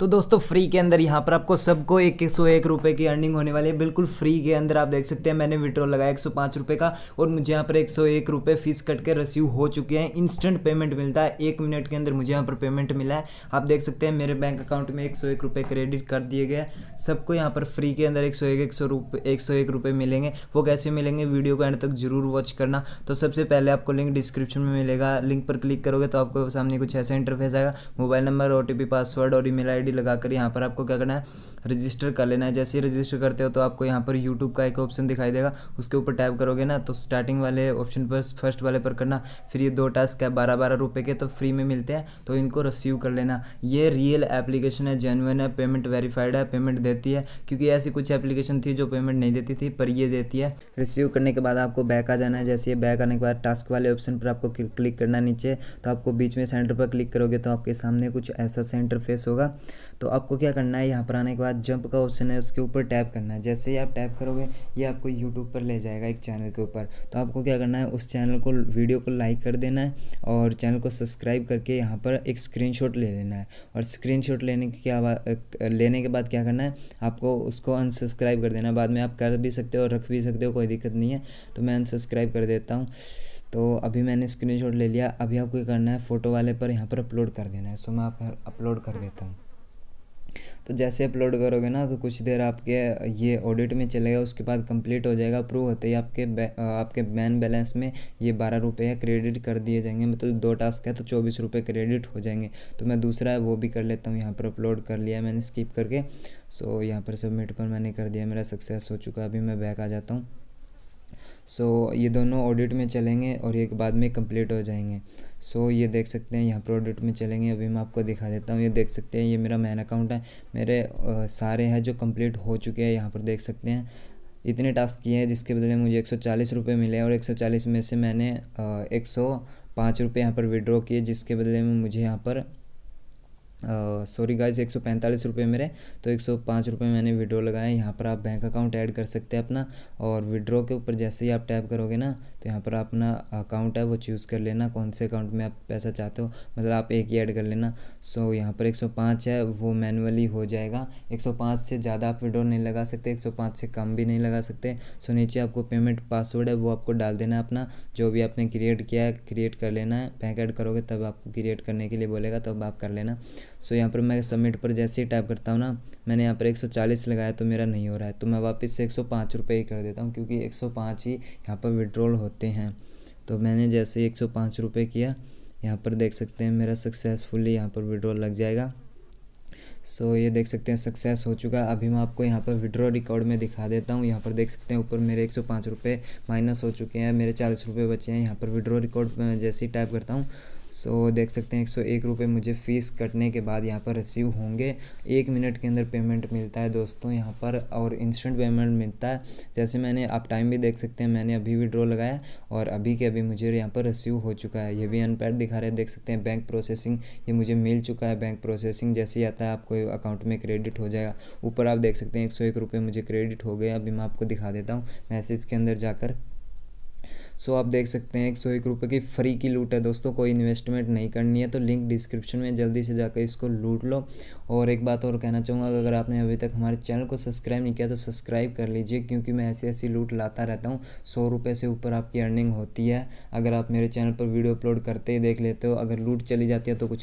तो दोस्तों फ्री के अंदर यहाँ पर आपको सबको एक सौ एक रुपये की अर्निंग होने वाली है बिल्कुल फ्री के अंदर आप देख सकते हैं मैंने विड्रॉल लगाया एक सौ पाँच रुपये का और मुझे यहाँ पर एक सौ एक रुपये फीस कट के रिसीव हो चुके हैं इंस्टेंट पेमेंट मिलता है एक मिनट के अंदर मुझे यहाँ पर पेमेंट मिला है आप देख सकते हैं मेरे बैंक अकाउंट में एक सौ एक रुपये क्रेडिट कर दिए गए सबको यहाँ पर फ्री के अंदर एक सौ एक एक सौ रुपये एक सौ एक रुपये मिलेंगे वो कैसे मिलेंगे वीडियो को एंड तक जरूर वॉच करना तो सबसे पहले आपको लिंक डिस्क्रिप्शन में मिलेगा लिंक पर क्लिक करोगे तो आपको सामने कुछ ऐसा इंटरफेस आएगा मोबाइल नंबर ओ पासवर्ड और ई मेल आई आईडी लगाकर यहाँ पर आपको क्या करना है रजिस्टर कर लेना है जैसे ही रजिस्टर करते हो तो आपको यहाँ पर यूट्यूब का एक ऑप्शन दिखाई देगा उसके ऊपर टैप करोगे ना तो स्टार्टिंग वाले ऑप्शन पर फर्स्ट वाले पर करना फिर ये दो टास्क है बारह बारह रुपये के तो फ्री में मिलते हैं तो इनको रिसीव कर लेना ये रियल एप्लीकेशन है जेनुअन है पेमेंट वेरीफाइड है पेमेंट देती है क्योंकि ऐसी कुछ एप्लीकेशन थी जो पेमेंट नहीं देती थी पर ये देती है रिसीव करने के बाद आपको बैक आ जाना है जैसे ये बैक आने के बाद टास्क वाले ऑप्शन पर आपको क्लिक करना नीचे तो आपको बीच में सेंटर पर क्लिक करोगे तो आपके सामने कुछ ऐसा सेंटर फेस होगा तो आपको क्या करना है यहाँ पर आने के बाद जंप का ऑप्शन है उसके ऊपर टैप करना है जैसे ही आप टैप करोगे ये आपको यूट्यूब पर ले जाएगा एक चैनल के ऊपर तो आपको क्या करना है उस चैनल को वीडियो को लाइक कर देना है और चैनल को सब्सक्राइब करके यहाँ पर एक स्क्रीन ले लेना है और स्क्रीन लेने के क्या लेने के बाद क्या करना है आपको उसको अनसब्सक्राइब कर देना बाद में आप कर भी सकते हो और रख भी सकते हो कोई दिक्कत नहीं है तो मैं अनसब्सक्राइब कर देता हूँ तो अभी मैंने स्क्रीनशॉट ले लिया अभी आपको क्या करना है फ़ोटो वाले पर यहाँ पर अपलोड कर देना है सो मैं आप अपलोड कर देता हूँ तो जैसे अपलोड करोगे ना तो कुछ देर आपके ये ऑडिट में चलेगा उसके बाद कंप्लीट हो जाएगा अप्रूव होते ही आपके आपके मैन बैलेंस में ये बारह रुपये क्रेडिट कर दिए जाएंगे मतलब दो टास्क है तो चौबीस रुपये क्रेडिट हो जाएंगे तो मैं दूसरा है वो भी कर लेता हूँ यहाँ पर अपलोड कर लिया मैंने स्किप करके सो यहाँ पर सबमिट पर मैंने कर दिया मेरा सक्सेस हो चुका अभी मैं बैक आ जाता हूँ सो ये दोनों ऑडिट में चलेंगे और एक बाद में कंप्लीट हो जाएंगे सो ये देख सकते हैं यहाँ पर ऑडिट में चलेंगे अभी मैं आपको दिखा देता हूँ ये देख सकते हैं ये मेरा मैन अकाउंट है मेरे सारे हैं जो कंप्लीट हो चुके हैं यहाँ पर देख सकते हैं इतने टास्क किए हैं जिसके बदले मुझे एक सौ चालीस रुपये मिले और एक सौ चालीस में से मैंने एक सौ पाँच रुपये यहाँ पर विड्रॉ किए जिसके बदले में मुझे यहाँ पर सॉरी गाइज एक सौ पैंतालीस रुपये मेरे तो एक सौ पाँच रुपये मैंने विड्रो लगाया यहाँ पर आप बैंक अकाउंट ऐड कर सकते हैं अपना और विड्रो के ऊपर जैसे ही आप टैप करोगे ना तो यहाँ पर आप अपना अकाउंट है वो चूज़ कर लेना कौन से अकाउंट में आप पैसा चाहते हो मतलब आप एक ही ऐड कर लेना सो यहाँ पर एक सौ पाँच है वो मैनुअली हो जाएगा एक सौ पाँच से ज़्यादा आप विड्रो नहीं लगा सकते एक सौ पाँच से कम भी नहीं लगा सकते सो नीचे आपको पेमेंट पासवर्ड है वो आपको डाल देना अपना जो भी आपने क्रिएट किया है क्रिएट कर लेना है बैंक ऐड करोगे तब आपको क्रिएट करने के लिए बोलेगा तब आप कर लेना सो यहाँ पर पर मैं सबमिट पर जैसे ही टाइप करता हूँ ना मैंने यहाँ पर 140 लगाया तो मेरा नहीं हो रहा है तो मैं वापस से एक सौ ही कर देता हूँ क्योंकि पाँच ही यहाँ पर विड्रॉल होते हैं तो मैंने जैसे ही एक सौ किया यहाँ पर देख सकते हैं मेरा सक्सेसफुली यहाँ पर विड्रॉल लग जाएगा सो so, ये देख सकते हैं सक्सेस हो चुका है अभी मैं आपको यहाँ पर विड्रॉ रिकॉर्ड में दिखा देता हूँ यहाँ पर देख सकते हैं ऊपर मेरे एक सौ माइनस हो चुके हैं मेरे चालीस रुपये बचे हैं यहाँ पर विड्रॉ रिकॉर्ड में जैसे ही टाइप करता हूँ सो देख सकते हैं एक सौ एक रुपये मुझे फ़ीस कटने के बाद यहाँ पर रिसीव होंगे एक मिनट के अंदर पेमेंट मिलता है दोस्तों यहाँ पर और इंस्टेंट पेमेंट मिलता है जैसे मैंने आप टाइम भी देख सकते हैं मैंने अभी विड्रॉ लगाया और अभी के अभी मुझे यहाँ पर रिसीव हो चुका है ये भी अनपैड दिखा रहे हैं देख सकते हैं बैंक प्रोसेसिंग ये मुझे मिल चुका है बैंक प्रोसेसिंग जैसे ही आता है आपको अकाउंट में क्रेडिट हो जाएगा ऊपर आप देख सकते हैं एक सौ एक रुपये मुझे क्रेडिट हो गया अभी मैं आपको दिखा देता हूँ मैसेज के अंदर जाकर सो आप देख सकते हैं एक सौ एक रुपये की फ्री की लूट है दोस्तों कोई इन्वेस्टमेंट नहीं करनी है तो लिंक डिस्क्रिप्शन में जल्दी से जाकर इसको लूट लो और एक बात और कहना चाहूँगा अगर आपने अभी तक हमारे चैनल को सब्सक्राइब नहीं किया तो सब्सक्राइब कर लीजिए क्योंकि मैं ऐसी ऐसी लूट लाता रहता हूँ सौ रुपये से ऊपर आपकी अर्निंग होती है अगर आप मेरे चैनल पर वीडियो अपलोड करते ही देख लेते हो अगर लूट चली जाती है तो कुछ